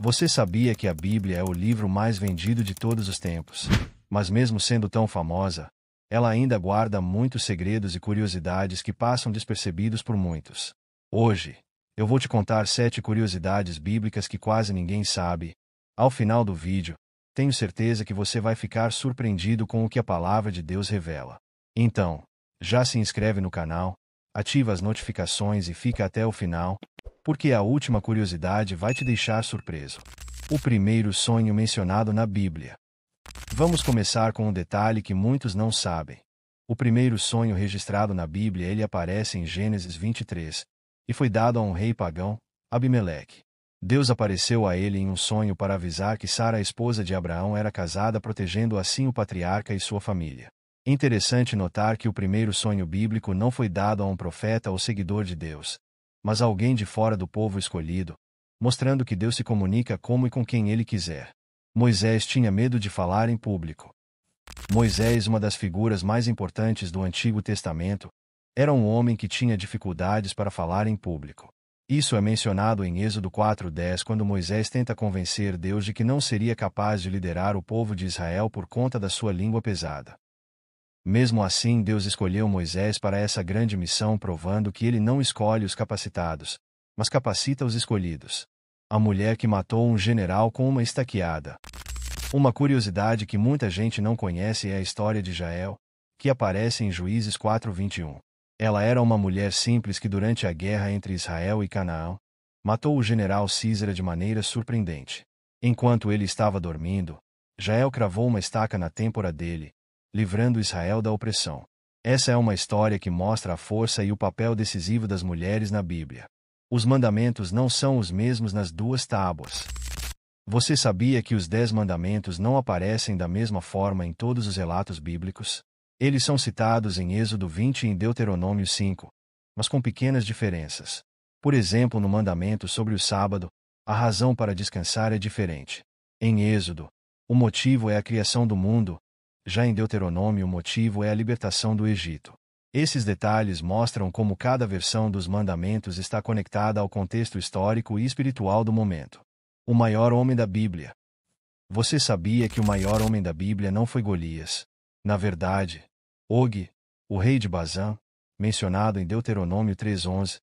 Você sabia que a Bíblia é o livro mais vendido de todos os tempos? Mas, mesmo sendo tão famosa, ela ainda guarda muitos segredos e curiosidades que passam despercebidos por muitos. Hoje, eu vou te contar sete curiosidades bíblicas que quase ninguém sabe. Ao final do vídeo, tenho certeza que você vai ficar surpreendido com o que a palavra de Deus revela. Então, já se inscreve no canal, ativa as notificações e fica até o final, porque a última curiosidade vai te deixar surpreso. O primeiro sonho mencionado na Bíblia. Vamos começar com um detalhe que muitos não sabem. O primeiro sonho registrado na Bíblia ele aparece em Gênesis 23, e foi dado a um rei pagão, Abimeleque. Deus apareceu a ele em um sonho para avisar que Sara, a esposa de Abraão, era casada, protegendo assim o patriarca e sua família. Interessante notar que o primeiro sonho bíblico não foi dado a um profeta ou seguidor de Deus, mas alguém de fora do povo escolhido, mostrando que Deus se comunica como e com quem ele quiser. Moisés tinha medo de falar em público. Moisés, uma das figuras mais importantes do Antigo Testamento, era um homem que tinha dificuldades para falar em público. Isso é mencionado em Êxodo 4:10 quando Moisés tenta convencer Deus de que não seria capaz de liderar o povo de Israel por conta da sua língua pesada. Mesmo assim, Deus escolheu Moisés para essa grande missão, provando que ele não escolhe os capacitados, mas capacita os escolhidos. A mulher que matou um general com uma estaqueada. Uma curiosidade que muita gente não conhece é a história de Jael, que aparece em Juízes 4:21. Ela era uma mulher simples que durante a guerra entre Israel e Canaã, matou o general Císera de maneira surpreendente. Enquanto ele estava dormindo, Jael cravou uma estaca na têmpora dele, livrando Israel da opressão. Essa é uma história que mostra a força e o papel decisivo das mulheres na Bíblia. Os mandamentos não são os mesmos nas duas tábuas. Você sabia que os Dez Mandamentos não aparecem da mesma forma em todos os relatos bíblicos? Eles são citados em Êxodo 20 e em Deuteronômio 5, mas com pequenas diferenças. Por exemplo, no mandamento sobre o sábado, a razão para descansar é diferente. Em Êxodo, o motivo é a criação do mundo, já em Deuteronômio, o motivo é a libertação do Egito. Esses detalhes mostram como cada versão dos mandamentos está conectada ao contexto histórico e espiritual do momento. O maior homem da Bíblia. Você sabia que o maior homem da Bíblia não foi Golias? Na verdade, Og, o rei de Bazã, mencionado em Deuteronômio 3:11,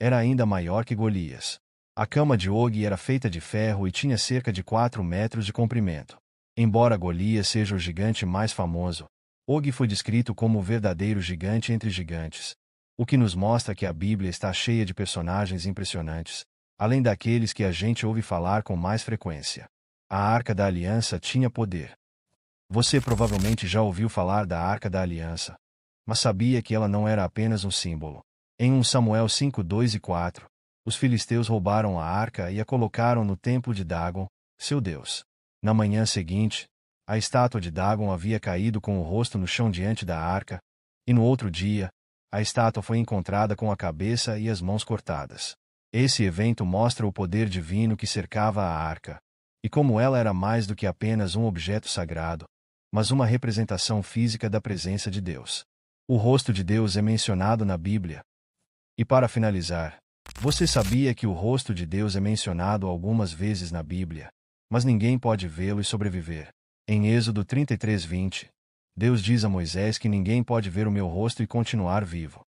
era ainda maior que Golias. A cama de Og era feita de ferro e tinha cerca de 4 metros de comprimento. Embora Golias seja o gigante mais famoso, Og foi descrito como o verdadeiro gigante entre gigantes, o que nos mostra que a Bíblia está cheia de personagens impressionantes, além daqueles que a gente ouve falar com mais frequência. A Arca da Aliança tinha poder. Você provavelmente já ouviu falar da Arca da Aliança, mas sabia que ela não era apenas um símbolo. Em 1 Samuel 5, 2 e 4, os filisteus roubaram a arca e a colocaram no templo de Dagon, seu deus. Na manhã seguinte, a estátua de Dagon havia caído com o rosto no chão diante da arca, e no outro dia, a estátua foi encontrada com a cabeça e as mãos cortadas. Esse evento mostra o poder divino que cercava a arca, e como ela era mais do que apenas um objeto sagrado, mas uma representação física da presença de Deus. O rosto de Deus é mencionado na Bíblia. E para finalizar, você sabia que o rosto de Deus é mencionado algumas vezes na Bíblia? mas ninguém pode vê-lo e sobreviver. Em Êxodo 20, Deus diz a Moisés que ninguém pode ver o meu rosto e continuar vivo.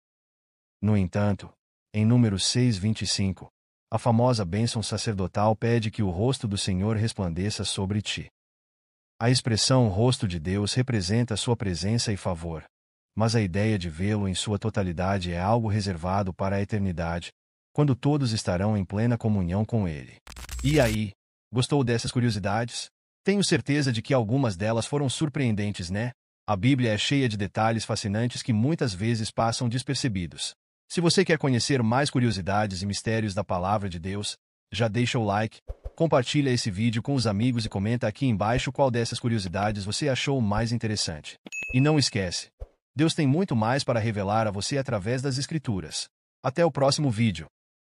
No entanto, em Números 25, a famosa bênção sacerdotal pede que o rosto do Senhor resplandeça sobre ti. A expressão rosto de Deus representa sua presença e favor, mas a ideia de vê-lo em sua totalidade é algo reservado para a eternidade, quando todos estarão em plena comunhão com ele. E aí, Gostou dessas curiosidades? Tenho certeza de que algumas delas foram surpreendentes, né? A Bíblia é cheia de detalhes fascinantes que muitas vezes passam despercebidos. Se você quer conhecer mais curiosidades e mistérios da Palavra de Deus, já deixa o like, compartilha esse vídeo com os amigos e comenta aqui embaixo qual dessas curiosidades você achou mais interessante. E não esquece, Deus tem muito mais para revelar a você através das Escrituras. Até o próximo vídeo.